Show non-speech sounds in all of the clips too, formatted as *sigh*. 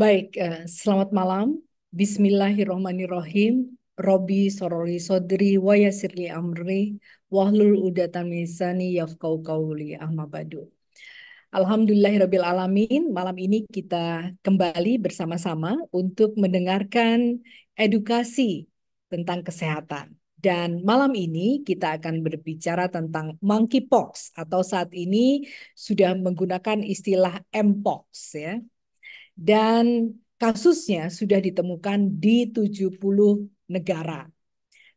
Baik, eh, selamat malam. Bismillahirrohmanirrohim. Robi sorori sodri wa yasirli amri wahlul udatan misani yafkau kauli ahmad badu. alamin. Malam ini kita kembali bersama-sama untuk mendengarkan edukasi tentang kesehatan. Dan malam ini kita akan berbicara tentang monkeypox atau saat ini sudah menggunakan istilah mpox ya dan kasusnya sudah ditemukan di 70 negara.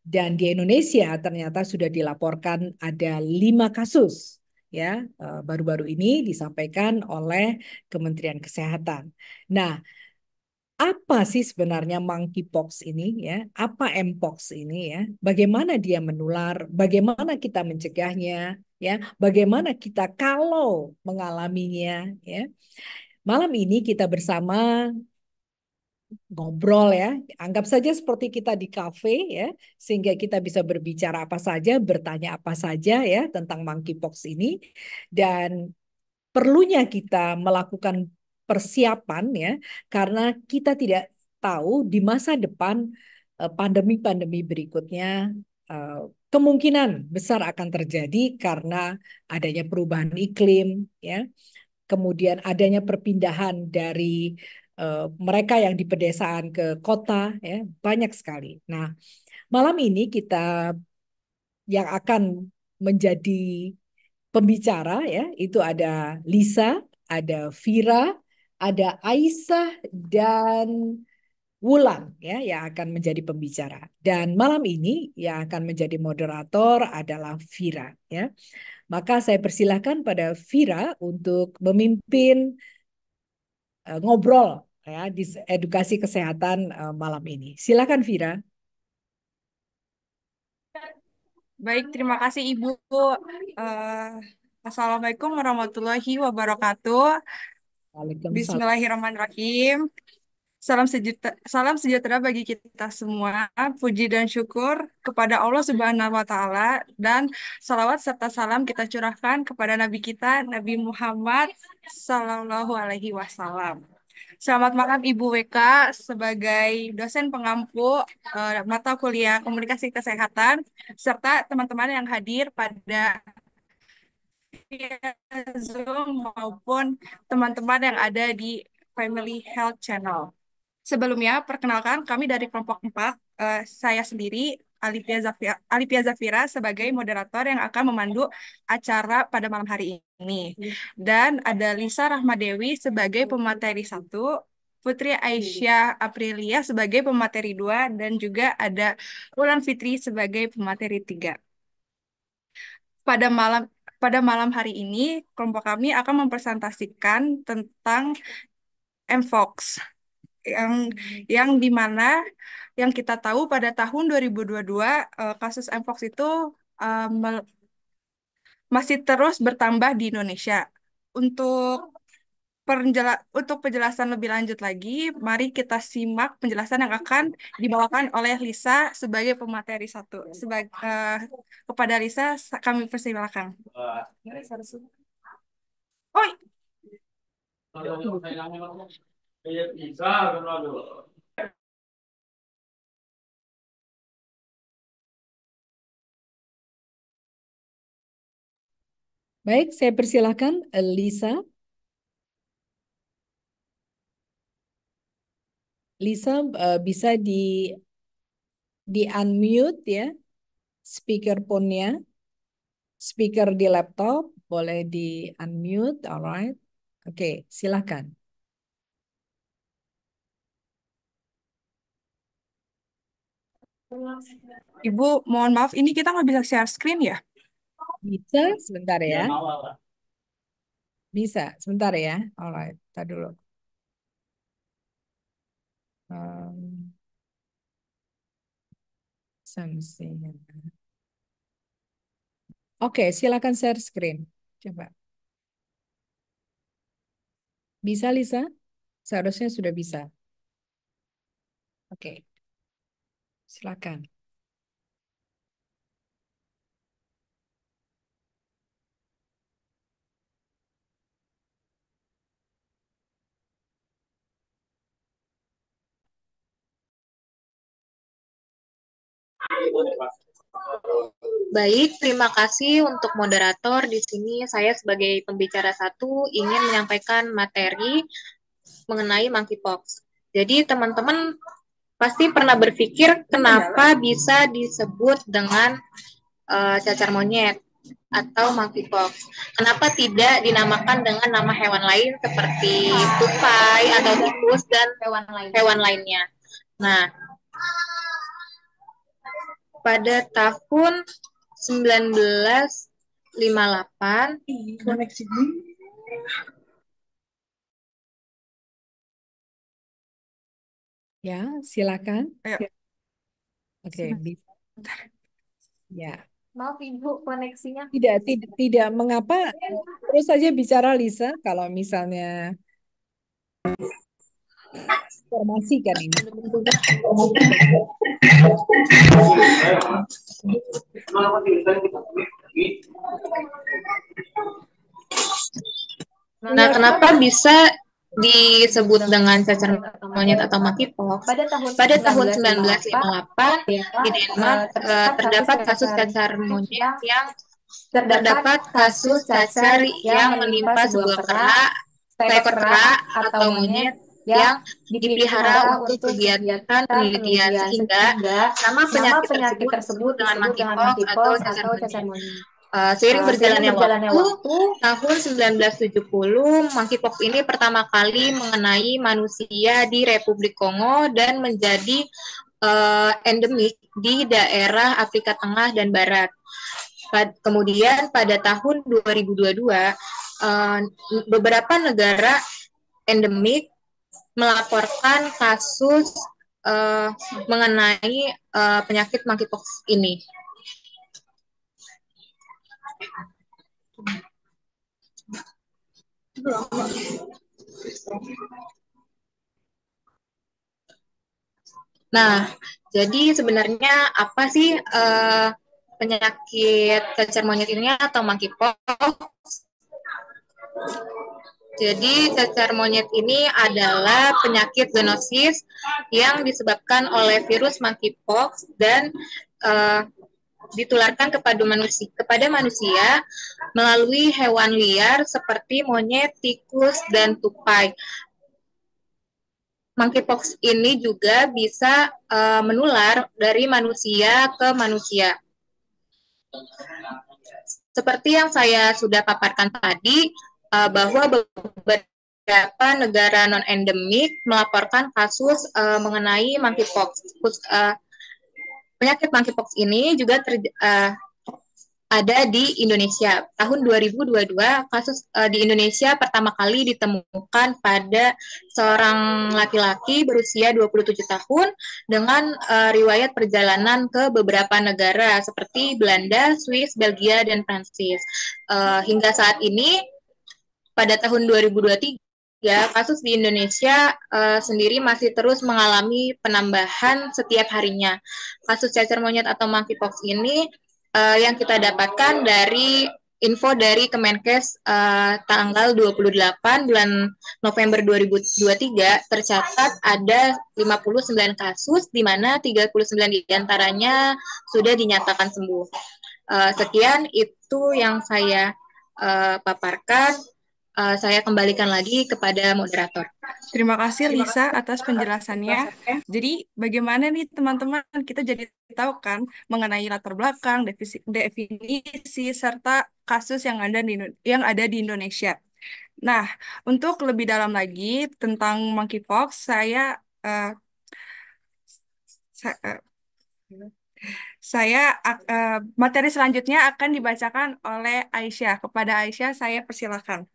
Dan di Indonesia ternyata sudah dilaporkan ada lima kasus ya eh, baru-baru ini disampaikan oleh Kementerian Kesehatan. Nah, apa sih sebenarnya monkeypox ini ya? Apa mpox ini ya? Bagaimana dia menular? Bagaimana kita mencegahnya ya? Bagaimana kita kalau mengalaminya ya? Malam ini kita bersama ngobrol ya. Anggap saja seperti kita di kafe ya, sehingga kita bisa berbicara apa saja, bertanya apa saja ya tentang monkeypox ini dan perlunya kita melakukan persiapan ya karena kita tidak tahu di masa depan eh, pandemi-pandemi berikutnya eh, kemungkinan besar akan terjadi karena adanya perubahan iklim ya kemudian adanya perpindahan dari uh, mereka yang di pedesaan ke kota, ya banyak sekali. Nah, malam ini kita yang akan menjadi pembicara ya itu ada Lisa, ada Vira, ada Aisyah dan Wulan ya yang akan menjadi pembicara dan malam ini yang akan menjadi moderator adalah Vira ya. Maka saya persilahkan pada Vira untuk memimpin uh, ngobrol ya di edukasi kesehatan uh, malam ini. Silakan Vira. Baik, terima kasih Ibu. Uh, Assalamualaikum warahmatullahi wabarakatuh. Bismillahirrahmanirrahim. Salam sejahtera, salam sejahtera bagi kita semua. Puji dan syukur kepada Allah Subhanahu wa taala dan salawat serta salam kita curahkan kepada nabi kita Nabi Muhammad sallallahu alaihi wasallam. Selamat malam Ibu WK sebagai dosen pengampu uh, mata kuliah Komunikasi Kesehatan serta teman-teman yang hadir pada Zoom maupun teman-teman yang ada di Family Health Channel. Sebelumnya, perkenalkan kami dari kelompok 4, uh, eh, saya sendiri, Alipia Zafira, Alipia Zafira sebagai moderator yang akan memandu acara pada malam hari ini. Dan ada Lisa Rahmadewi sebagai pemateri satu, Putri Aisyah Aprilia sebagai pemateri dua, dan juga ada Ulan Fitri sebagai pemateri tiga. Pada malam pada malam hari ini, kelompok kami akan mempresentasikan tentang MFOX yang hmm. yang dimana yang kita tahu pada tahun 2022 uh, eh, kasus Mpox itu um, masih terus bertambah di Indonesia. Untuk penjela untuk penjelasan lebih lanjut lagi, mari kita simak penjelasan yang akan dibawakan oleh Lisa sebagai pemateri satu. Sebagai uh, eh, kepada Lisa kami persilakan. Oh, Iya, Baik, saya persilahkan Lisa. Lisa eh, bisa di di unmute ya speaker nya speaker di laptop boleh di unmute, alright. Oke, okay, silahkan. Ibu, mohon maaf, ini kita nggak bisa share screen ya? Bisa, sebentar ya. Bisa, sebentar ya. Alright, kita dulu. Um, Oke, okay, silakan share screen. Coba. Bisa, Lisa? Seharusnya sudah bisa. Oke. Okay. Silakan. Baik, terima kasih untuk moderator. Di sini saya sebagai pembicara satu ingin menyampaikan materi mengenai monkeypox. Jadi teman-teman pasti pernah berpikir kenapa bisa disebut dengan uh, cacar monyet atau monkeypox. Kenapa tidak dinamakan dengan nama hewan lain seperti tupai atau tikus dan hewan lain. hewan lainnya? Nah, pada tahun 1958 koneksi Ya, silakan. Ya. Oke, okay, bisa. Ya. Maaf Ibu, koneksinya. Tidak, tidak, tidak. Mengapa? Terus saja bicara Lisa, kalau misalnya informasi kan ini. Nah, kenapa bisa disebut dengan cacar monyet atau monkeypox. Pada tahun pada tahun 1958 di Denmark terdapat eh, kasus cacar monyet yang terdapat kasus cacar yang menimpa sebuah perak, seekor perak atau monyet yang dipelihara untuk kegiatan penelitian sehingga nama penyakit, penyakit tersebut dengan monkeypox atau cacar monyet. Eh, seiring uh, berjalannya, berjalannya waktu, waktu, tahun 1970 monkeypox ini pertama kali mengenai manusia di Republik Kongo dan menjadi uh, endemik di daerah Afrika Tengah dan Barat. Pad kemudian pada tahun 2022 uh, eh, beberapa negara endemik melaporkan kasus uh, mengenai uh, penyakit monkeypox ini. Nah, jadi sebenarnya apa sih uh, penyakit cacar monyet ini atau monkeypox? Jadi cacar monyet ini adalah penyakit zoonosis yang disebabkan oleh virus monkeypox dan uh, ditularkan kepada manusia, kepada manusia melalui hewan liar seperti monyet, tikus, dan tupai. Monkeypox ini juga bisa uh, menular dari manusia ke manusia. Seperti yang saya sudah paparkan tadi, uh, bahwa beberapa negara non-endemik melaporkan kasus uh, mengenai monkeypox. Uh, Penyakit monkeypox ini juga ter, uh, eh, ada di Indonesia. Tahun 2022 kasus uh, di Indonesia pertama kali ditemukan pada seorang laki-laki berusia 27 tahun dengan uh, riwayat perjalanan ke beberapa negara seperti Belanda, Swiss, Belgia dan Prancis. Uh, hingga saat ini pada tahun 2023 Ya, kasus di Indonesia uh, sendiri masih terus mengalami penambahan setiap harinya. Kasus cacar monyet atau monkeypox ini uh, yang kita dapatkan dari info dari Kemenkes uh, tanggal 28 bulan November 2023 tercatat ada 59 kasus di mana 39 diantaranya sudah dinyatakan sembuh. Uh, sekian itu yang saya uh, paparkan uh, saya kembalikan lagi kepada moderator. Terima kasih Lisa atas penjelasannya. Jadi bagaimana nih teman-teman kita jadi tahu kan mengenai latar belakang, definisi, serta kasus yang ada di yang ada di Indonesia. Nah, untuk lebih dalam lagi tentang monkeypox, saya uh, sa eh, saya uh, materi selanjutnya akan dibacakan oleh Aisyah. Kepada Aisyah saya persilahkan.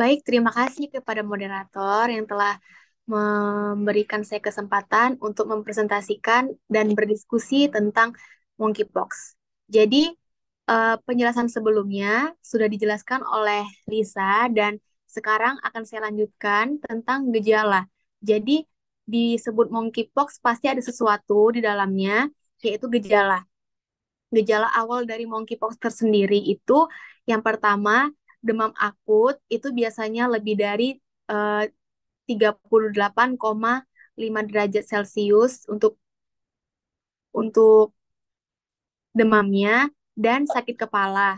Baik, terima kasih kepada moderator yang telah memberikan saya kesempatan untuk mempresentasikan dan berdiskusi tentang monkeypox. Jadi, uh, penjelasan sebelumnya sudah dijelaskan oleh Lisa dan sekarang akan saya lanjutkan tentang gejala. Jadi, disebut monkeypox pasti ada sesuatu di dalamnya, yaitu gejala. Gejala awal dari monkeypox tersendiri itu yang pertama demam akut itu biasanya lebih dari eh, uh, 38,5 derajat Celcius untuk untuk demamnya dan sakit kepala.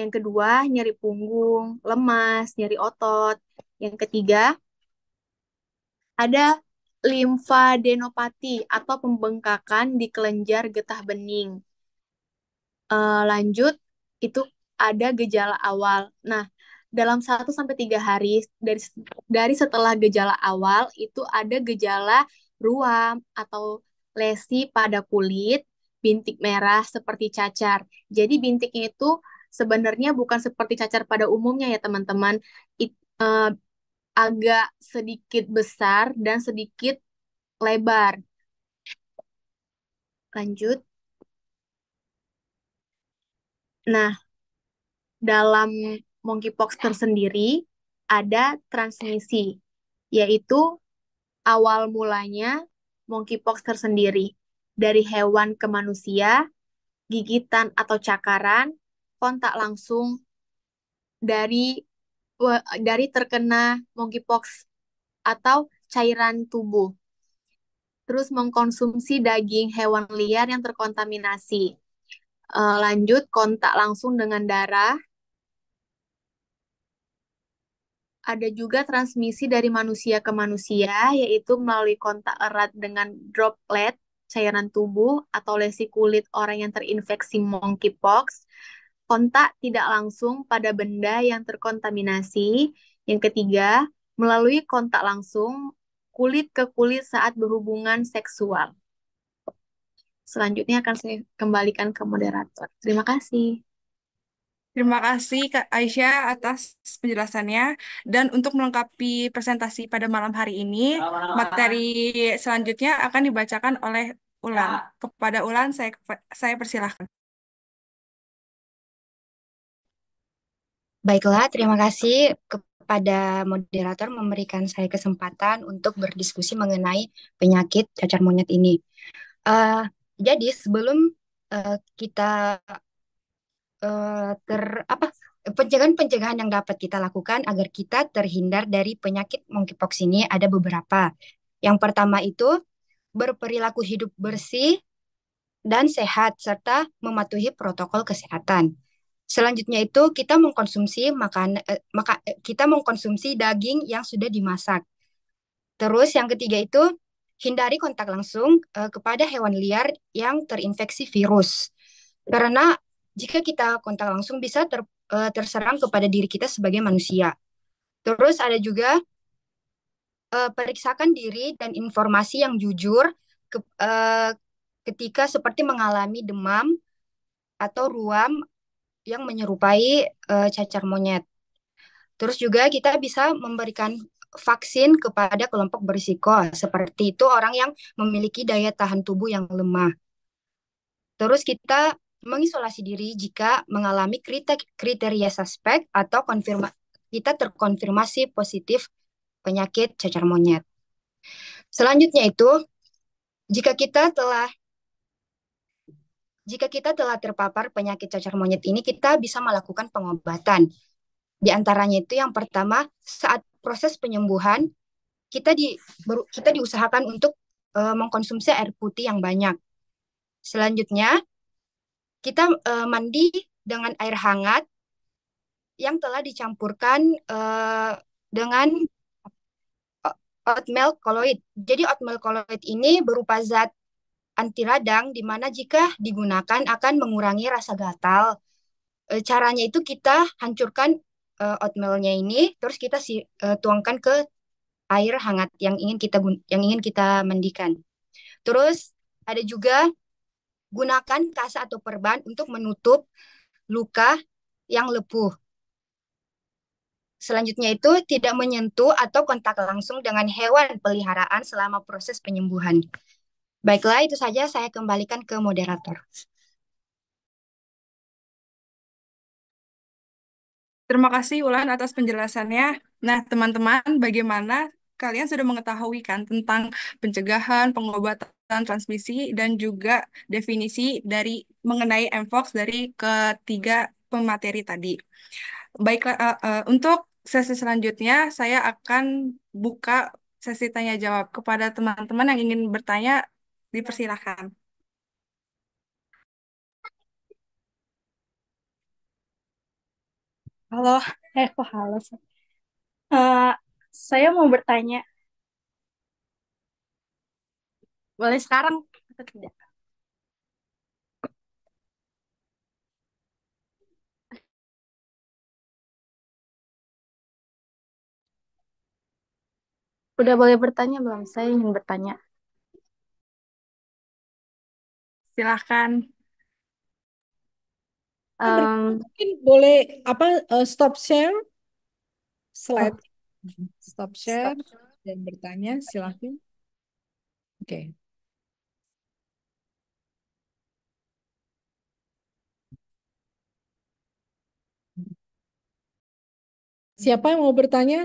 Yang kedua, nyeri punggung, lemas, nyeri otot. Yang ketiga, ada limfadenopati atau pembengkakan di kelenjar getah bening. Uh, lanjut, itu ada gejala awal. Nah, dalam 1 sampai 3 hari dari dari setelah gejala awal itu ada gejala ruam atau lesi pada kulit, bintik merah seperti cacar. Jadi bintiknya itu sebenarnya bukan seperti cacar pada umumnya ya teman-teman. It, uh, agak sedikit besar dan sedikit lebar. Lanjut. Nah, dalam monkeypox tersendiri ada transmisi, yaitu awal mulanya monkeypox tersendiri dari hewan ke manusia, gigitan atau cakaran, kontak langsung dari dari terkena monkeypox atau cairan tubuh. Terus mengkonsumsi daging hewan liar yang terkontaminasi. Eh, lanjut kontak langsung dengan darah ada juga transmisi dari manusia ke manusia, yaitu melalui kontak erat dengan droplet cairan tubuh atau lesi kulit orang yang terinfeksi monkeypox, kontak tidak langsung pada benda yang terkontaminasi. Yang ketiga, melalui kontak langsung kulit ke kulit saat berhubungan seksual. Selanjutnya akan saya kembalikan ke moderator. Terima kasih. Terima kasih Kak Aisyah atas penjelasannya. Dan untuk melengkapi presentasi pada malam hari ini, materi selanjutnya akan dibacakan oleh Ulan. Kepada Ulan saya saya persilahkan. Baiklah, terima kasih kepada moderator memberikan saya kesempatan untuk berdiskusi mengenai penyakit cacar monyet ini. Uh, jadi sebelum uh, kita Eh, ter apa pencegahan-pencegahan yang dapat kita lakukan agar kita terhindar dari penyakit monkeypox ini ada beberapa. Yang pertama itu berperilaku hidup bersih dan sehat serta mematuhi protokol kesehatan. Selanjutnya itu kita mengkonsumsi makan eh, maka eh, kita mengkonsumsi daging yang sudah dimasak. Terus yang ketiga itu hindari kontak langsung eh, kepada hewan liar yang terinfeksi virus. Karena jika kita kontak langsung bisa ter, uh, terserang kepada diri kita sebagai manusia. Terus ada juga uh, periksakan diri dan informasi yang jujur ke, uh, ketika seperti mengalami demam atau ruam yang menyerupai uh, cacar monyet. Terus juga kita bisa memberikan vaksin kepada kelompok berisiko seperti itu orang yang memiliki daya tahan tubuh yang lemah. Terus kita mengisolasi diri jika mengalami kriteria suspek atau konfirma kita terkonfirmasi positif penyakit cacar monyet. Selanjutnya itu jika kita telah jika kita telah terpapar penyakit cacar monyet ini, kita bisa melakukan pengobatan. Di antaranya itu yang pertama, saat proses penyembuhan, kita di kita diusahakan untuk e, mengkonsumsi air putih yang banyak. Selanjutnya, kita uh, mandi dengan air hangat yang telah dicampurkan uh, dengan oatmeal koloid. Jadi oatmeal koloid ini berupa zat anti radang di mana jika digunakan akan mengurangi rasa gatal. Uh, caranya itu kita hancurkan uh, oatmealnya ini, terus kita si, uh, tuangkan ke air hangat yang ingin kita yang ingin kita mandikan. Terus ada juga Gunakan kasa atau perban untuk menutup luka yang lepuh. Selanjutnya itu tidak menyentuh atau kontak langsung dengan hewan peliharaan selama proses penyembuhan. Baiklah, itu saja saya kembalikan ke moderator. Terima kasih Ulan atas penjelasannya. Nah, teman-teman, bagaimana kalian sudah mengetahui kan tentang pencegahan, pengobatan transmisi dan juga definisi dari mengenai mpox dari ketiga pemateri tadi. Baiklah uh, uh, untuk sesi selanjutnya saya akan buka sesi tanya jawab kepada teman-teman yang ingin bertanya dipersilahkan. Halo, eh kok halo Uh, saya mau bertanya. Boleh sekarang atau tidak? Udah boleh bertanya belum? Saya ingin bertanya. Silahkan. Um, mungkin boleh apa uh, stop share slide. Stop share dan bertanya silahkan. Oke. Okay. Siapa yang mau bertanya?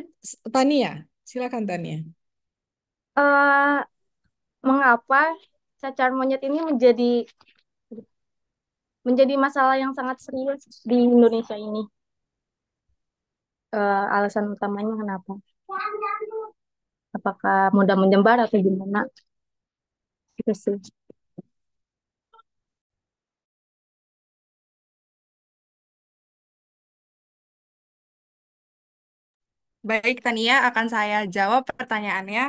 Tania, silakan Tania. Uh, mengapa cacar monyet ini menjadi menjadi masalah yang sangat serius di Indonesia ini? uh, alasan utamanya kenapa? Apakah mudah menyebar atau gimana? Itu sih. Baik, Tania akan saya jawab pertanyaannya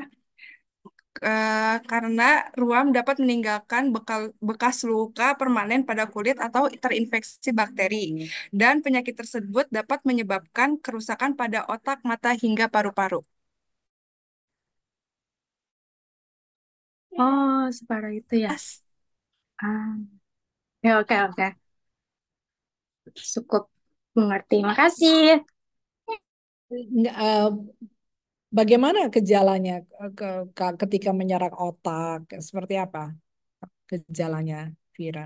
uh, karena ruam dapat meninggalkan bekal, bekas luka permanen pada kulit atau terinfeksi bakteri. Hmm. Dan penyakit tersebut dapat menyebabkan kerusakan pada otak, mata, hingga paru-paru. Oh, separuh itu ya. Yes. Ah. Ya, oke, oke. Cukup mengerti. Makasih. Nggak, eh, Bagaimana gejalanya eh, ketika menyerang otak? Seperti apa gejalanya, Vira?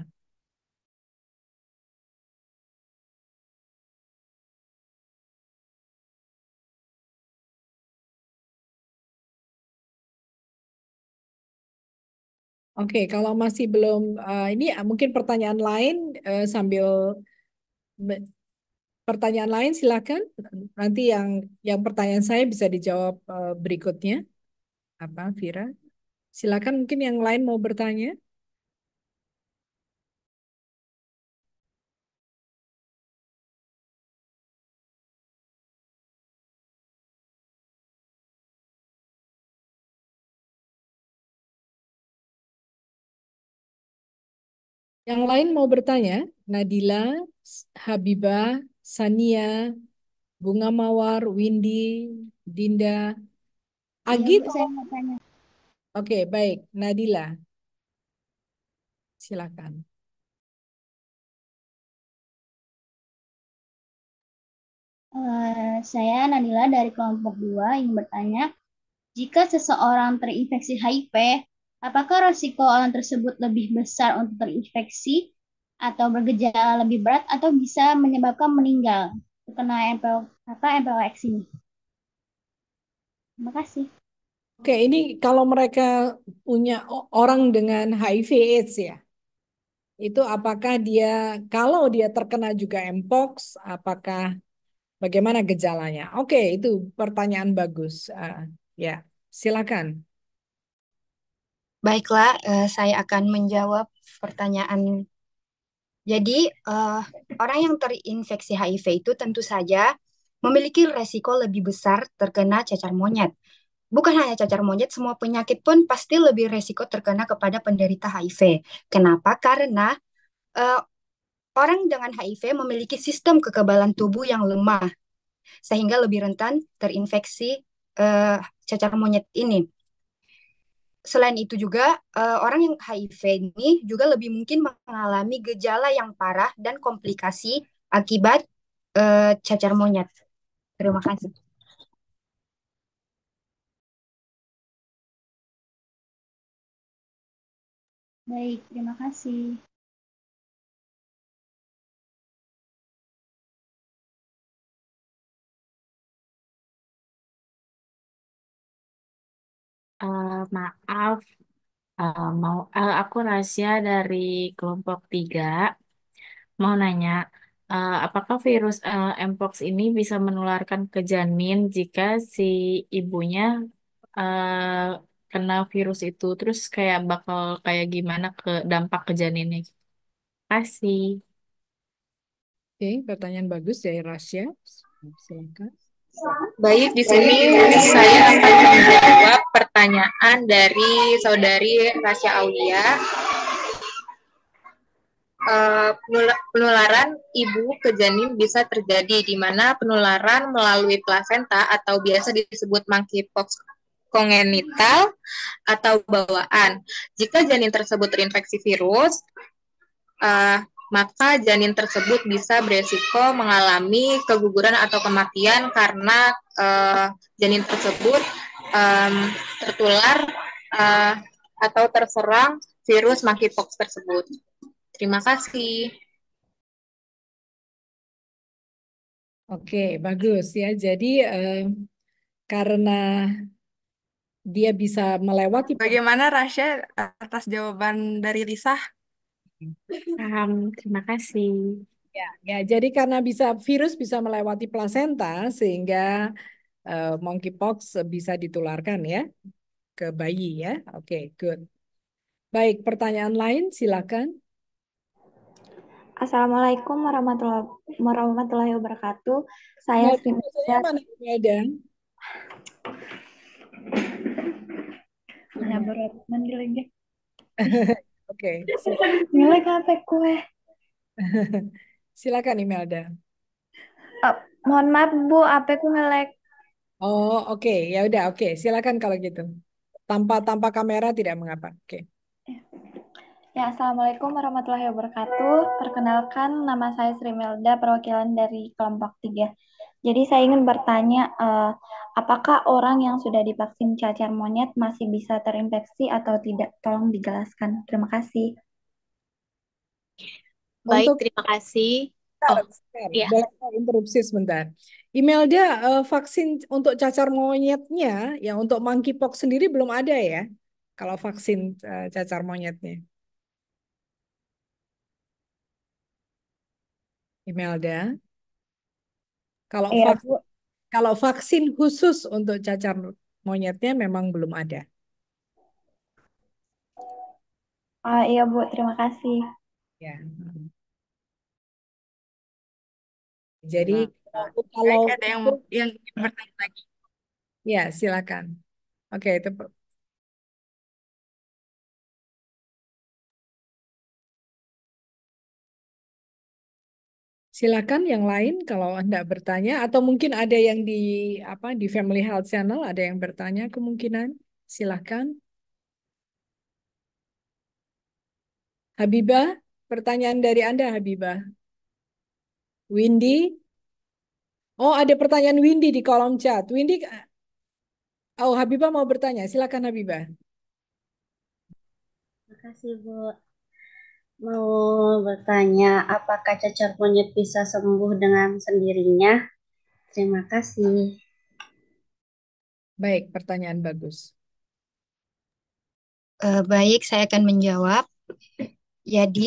Oke, okay, kalau masih belum, uh, ini eh, mungkin pertanyaan lain uh, sambil pertanyaan lain silakan. Nanti yang yang pertanyaan saya bisa dijawab eh, berikutnya. Apa, Vira? Silakan mungkin yang lain mau bertanya. Yang lain mau bertanya? Nadila, Habibah, Sania, Bunga Mawar, Windy, Dinda, Agit. Iya, ah, Oke, okay, baik. Nadila. Silakan. Uh, saya Nadila dari kelompok 2 yang bertanya, jika seseorang terinfeksi HIV, apakah risiko orang tersebut lebih besar untuk terinfeksi atau bergejala lebih berat atau bisa menyebabkan meninggal terkena MPOK MPOX ini. Terima kasih. Oke, ini kalau mereka punya orang dengan HIV AIDS ya. Itu apakah dia kalau dia terkena juga Mpox, apakah bagaimana gejalanya? Oke, itu pertanyaan bagus. Uh, ya, silakan. Baiklah, eh, saya akan menjawab pertanyaan jadi uh, orang yang terinfeksi HIV itu tentu saja memiliki resiko lebih besar terkena cacar monyet. Bukan hanya cacar monyet, semua penyakit pun pasti lebih resiko terkena kepada penderita HIV. Kenapa? Karena uh, orang dengan HIV memiliki sistem kekebalan tubuh yang lemah, sehingga lebih rentan terinfeksi uh, cacar monyet ini selain itu juga uh, orang yang HIV ini juga lebih mungkin mengalami gejala yang parah dan komplikasi akibat uh, cacar monyet. Terima kasih. Baik, terima kasih. Uh, maaf, uh, mau uh, aku rahasia dari kelompok tiga. Mau nanya, uh, apakah virus uh, mpox ini bisa menularkan ke janin jika si ibunya uh, kena virus itu? Terus kayak bakal kayak gimana ke dampak ke janinnya? Kasih. Oke, pertanyaan bagus dari Rasya. Silakan. Baik, di sini saya akan menjawab pertanyaan dari saudari Rasya Aulia. Uh, penularan ibu ke janin bisa terjadi di mana penularan melalui plasenta atau biasa disebut monkeypox kongenital atau bawaan. Jika janin tersebut terinfeksi virus, uh, maka janin tersebut bisa beresiko mengalami keguguran atau kematian karena uh, janin tersebut um, tertular uh, atau terserang virus monkeypox tersebut. Terima kasih. Oke, bagus ya. Jadi uh, karena dia bisa melewati. Bagaimana Rasya atas jawaban dari Lisa? Paham, terima kasih. Ya, ya, jadi karena bisa virus bisa melewati plasenta sehingga uh, monkeypox bisa ditularkan ya ke bayi ya. Oke, good. Baik, pertanyaan lain silakan. Assalamualaikum warahmatullahi, warahmatullahi wabarakatuh. Saya ya, Saya mana Medan? Mana berat manggilnya? *laughs* Oke. Okay. Ngelek kue. *laughs* Silakan Imelda. Oh, mohon maaf Bu, apa ku ngelek. Oh, oke. Okay. Ya udah, oke. Okay. Silakan kalau gitu. Tanpa tanpa kamera tidak mengapa. Oke. Okay. Ya, Assalamualaikum warahmatullahi wabarakatuh. Perkenalkan, nama saya Sri Melda, perwakilan dari kelompok 3. Jadi saya ingin bertanya, uh, Apakah orang yang sudah divaksin cacar monyet masih bisa terinfeksi atau tidak? Tolong dijelaskan. Terima kasih. Baik, Untuk... terima kasih. Bentar, oh, sebentar, Ya. interupsi sebentar. Imelda, uh, vaksin untuk cacar monyetnya, ya untuk monkeypox sendiri belum ada ya? Kalau vaksin uh, cacar monyetnya. Imelda? Kalau ya, vaksin kalau vaksin khusus untuk cacar monyetnya memang belum ada. Oh, iya Bu, terima kasih. Ya. Jadi nah, eh, kalau ada yang yang bertanya lagi. Ya, silakan. Oke, itu Silakan yang lain kalau Anda bertanya atau mungkin ada yang di apa di Family Health Channel ada yang bertanya kemungkinan. Silakan. Habibah, pertanyaan dari Anda Habibah. Windy? Oh, ada pertanyaan Windy di kolom chat. Windy eh, Oh, Habibah mau bertanya. Silakan Habibah. Terima kasih, Bu mau bertanya apakah cacar monyet bisa sembuh dengan sendirinya? Terima kasih. Baik, pertanyaan bagus. Uh, baik, saya akan menjawab. Jadi,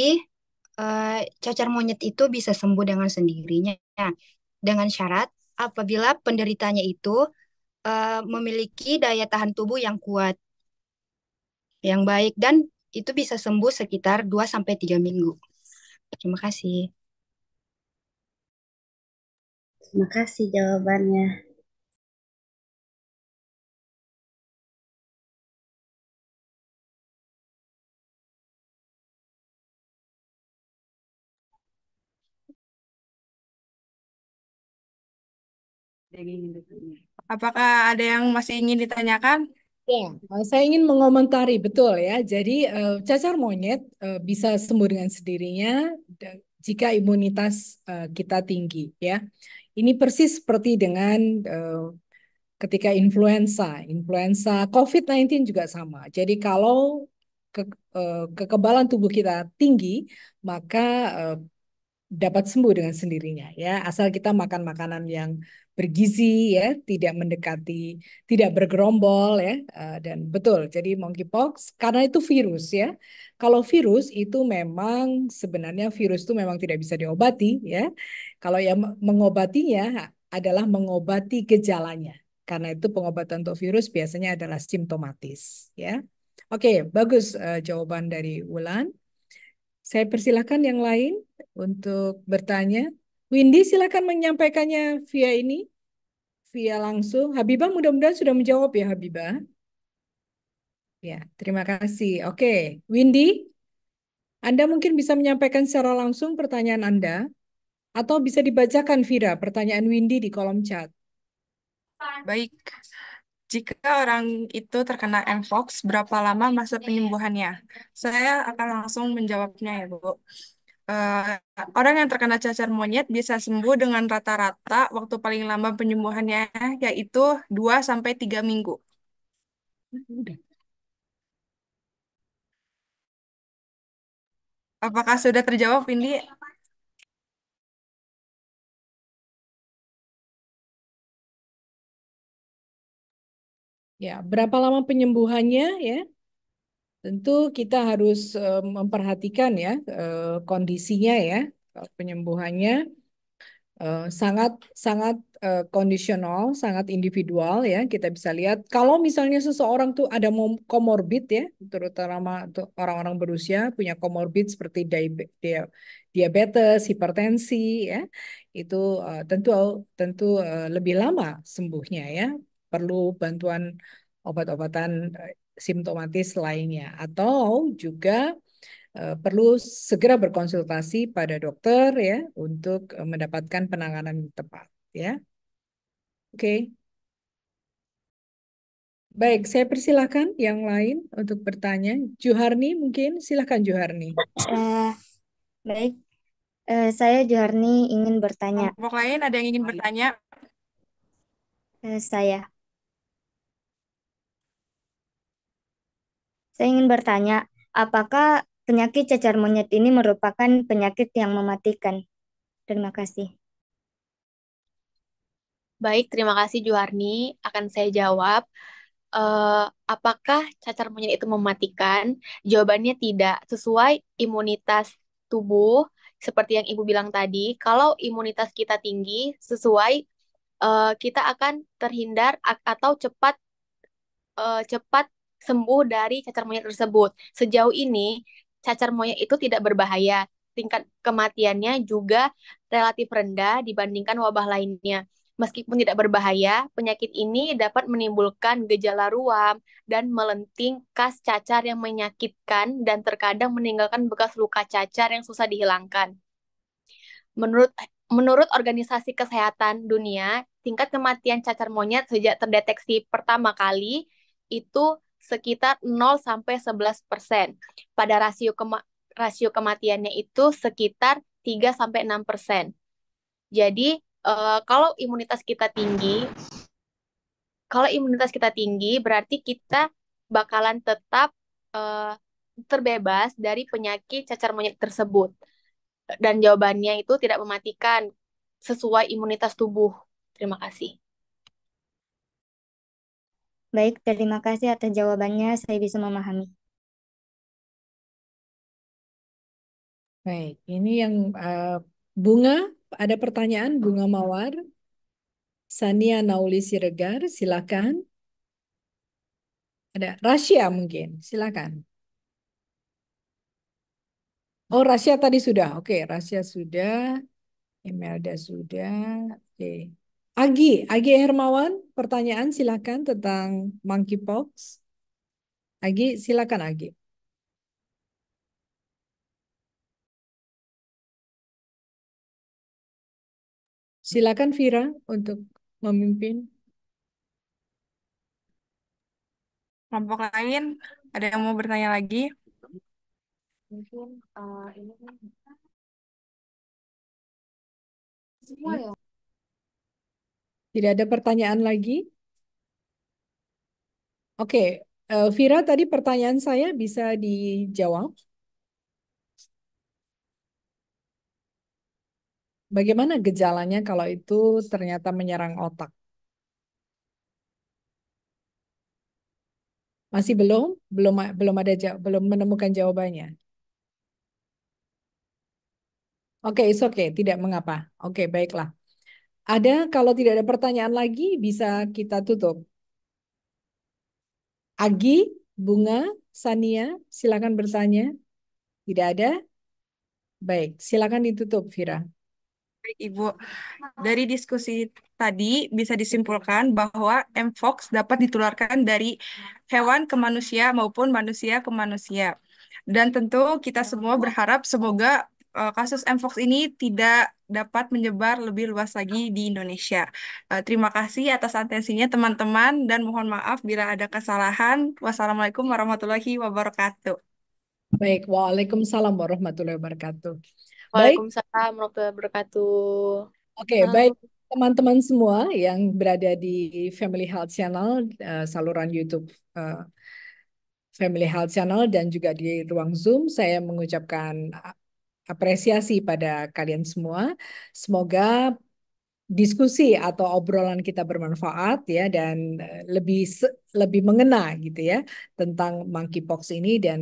uh, cacar monyet itu bisa sembuh dengan sendirinya dengan syarat apabila penderitanya itu uh, memiliki daya tahan tubuh yang kuat, yang baik dan itu bisa sembuh sekitar 2 tiga minggu. Terima kasih. Terima kasih jawabannya. Apakah ada yang masih ingin ditanyakan? Ya, saya ingin mengomentari betul ya. Jadi uh, cacar monyet uh, bisa sembuh dengan sendirinya jika imunitas uh, kita tinggi ya. Ini persis seperti dengan uh, ketika influenza, influenza COVID-19 juga sama. Jadi kalau ke, uh, kekebalan tubuh kita tinggi, maka uh, dapat sembuh dengan sendirinya ya asal kita makan makanan yang bergizi ya, tidak mendekati, tidak bergerombol ya, eh, dan betul. Jadi monkeypox karena itu virus ya. Kalau virus itu memang sebenarnya virus itu memang tidak bisa diobati ya. Kalau yang mengobatinya adalah mengobati gejalanya. Karena itu pengobatan untuk virus biasanya adalah simptomatis ya. Oke, bagus eh, jawaban dari Wulan. Saya persilahkan yang lain untuk bertanya. Windy silakan menyampaikannya via ini, via langsung. Habibah mudah-mudahan sudah menjawab ya Habibah. Ya, terima kasih. Oke, Windy, Anda mungkin bisa menyampaikan secara langsung pertanyaan Anda, atau bisa dibacakan Vira pertanyaan Windy di kolom chat. Baik, jika orang itu terkena mpox, berapa lama masa penyembuhannya? Saya akan langsung menjawabnya ya Bu. Eh, orang yang terkena cacar monyet bisa sembuh dengan rata-rata waktu paling lama penyembuhannya yaitu 2 sampai 3 minggu. Apakah sudah terjawab, Indi? Ya, berapa lama penyembuhannya ya? Tentu kita harus eh, memperhatikan ya eh, kondisinya ya penyembuhannya eh, sangat sangat kondisional, sangat individual ya kita bisa lihat. Kalau misalnya seseorang tuh ada komorbid ya, terutama untuk orang-orang berusia punya komorbid seperti diabetes, hipertensi ya, itu tentu tentu lebih lama sembuhnya ya, perlu bantuan obat-obatan simptomatis lainnya atau juga eh, perlu segera berkonsultasi pada dokter ya untuk eh, mendapatkan penanganan tepat ya. Oke. Okay. Baik, saya persilahkan yang lain untuk bertanya. Juharni mungkin, silahkan Juharni. Uh, baik, uh, saya Juharni ingin bertanya. Kelompok lain ada yang ingin bertanya? Uh, saya. Saya ingin bertanya, apakah penyakit cacar monyet ini merupakan penyakit yang mematikan? Terima kasih. Baik, terima kasih Juharni. Akan saya jawab. Uh, apakah cacar monyet itu mematikan? Jawabannya tidak. Sesuai imunitas tubuh, seperti yang Ibu bilang tadi, kalau imunitas kita tinggi, sesuai uh, kita akan terhindar atau cepat uh, cepat sembuh dari cacar monyet tersebut. Sejauh ini, cacar monyet itu tidak berbahaya. Tingkat kematiannya juga relatif rendah dibandingkan wabah lainnya. Meskipun tidak berbahaya, penyakit ini dapat menimbulkan gejala ruam dan melenting khas cacar yang menyakitkan dan terkadang meninggalkan bekas luka cacar yang susah dihilangkan. Menurut menurut Organisasi Kesehatan Dunia, tingkat kematian cacar monyet sejak terdeteksi pertama kali itu sekitar 0 sampai 11 persen. Pada rasio kema rasio kematiannya itu sekitar 3 sampai 6 persen. Jadi uh, kalau imunitas kita tinggi, kalau imunitas kita tinggi berarti kita bakalan tetap uh, terbebas dari penyakit cacar monyet tersebut. Dan jawabannya itu tidak mematikan sesuai imunitas tubuh. Terima kasih. Baik, terima kasih atas jawabannya. Saya bisa memahami. Baik, ini yang uh, Bunga, ada pertanyaan Bunga Mawar. Sania Nauli Siregar, silakan. Ada Rasya mungkin, silakan. Oh, Rasya tadi sudah. Oke, okay, Rasya sudah. Emelda sudah. Oke. Okay. Agi, Agi Hermawan, pertanyaan silakan tentang monkeypox. Agi, silakan Agi. Silakan Vira untuk memimpin. Kelompok lain, ada yang mau bertanya lagi? Mungkin uh, ini kan semua ya. Tidak ada pertanyaan lagi? Oke, okay. Eh, Vira tadi pertanyaan saya bisa dijawab. Bagaimana gejalanya kalau itu ternyata menyerang otak? Masih belum, belum belum ada belum menemukan jawabannya. Oke, okay, it's okay, tidak mengapa. Oke, okay, baiklah. Ada, kalau tidak ada pertanyaan lagi, bisa kita tutup. Agi, Bunga, Sania, silakan bertanya. Tidak ada? Baik, silakan ditutup, Fira. Baik, Ibu. Dari diskusi tadi bisa disimpulkan bahwa MFOX dapat ditularkan dari hewan ke manusia maupun manusia ke manusia. Dan tentu kita semua berharap semoga Eh, kasus M.fox ini tidak dapat menyebar lebih luas lagi di Indonesia. Eh, terima kasih atas atensinya teman-teman dan mohon maaf bila ada kesalahan. Wassalamualaikum warahmatullahi wabarakatuh. Baik, waalaikumsalam warahmatullahi wabarakatuh. Waalaikumsalam warahmatullahi wabarakatuh. Oke, okay, baik teman-teman semua yang berada di Family Health Channel, eh, saluran YouTube Family Health Channel dan juga di ruang Zoom, saya mengucapkan apresiasi pada kalian semua. Semoga diskusi atau obrolan kita bermanfaat ya dan eh, lebih lebih mengena gitu ya tentang monkeypox ini dan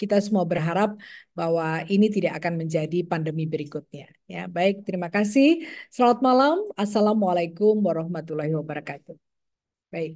kita semua berharap bahwa ini tidak akan menjadi pandemi berikutnya ya. Baik, terima kasih. Selamat malam. Assalamualaikum warahmatullahi wabarakatuh. Baik.